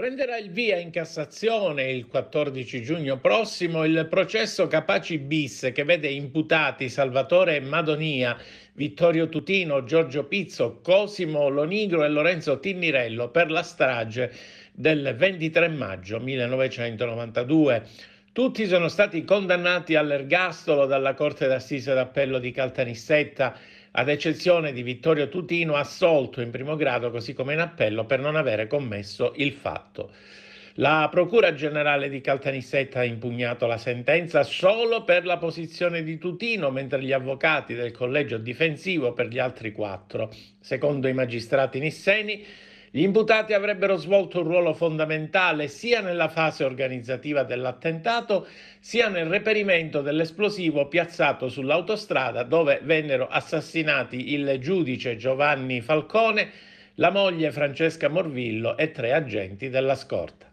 Prenderà il via in Cassazione il 14 giugno prossimo il processo Capaci bis che vede imputati Salvatore Madonia, Vittorio Tutino, Giorgio Pizzo, Cosimo Lonigro e Lorenzo Tinnirello per la strage del 23 maggio 1992. Tutti sono stati condannati all'ergastolo dalla Corte d'Assise d'Appello di Caltanissetta ad eccezione di Vittorio Tutino, assolto in primo grado così come in appello per non avere commesso il fatto. La Procura Generale di Caltanissetta ha impugnato la sentenza solo per la posizione di Tutino, mentre gli avvocati del collegio difensivo per gli altri quattro. Secondo i magistrati nisseni, gli imputati avrebbero svolto un ruolo fondamentale sia nella fase organizzativa dell'attentato sia nel reperimento dell'esplosivo piazzato sull'autostrada dove vennero assassinati il giudice Giovanni Falcone, la moglie Francesca Morvillo e tre agenti della scorta.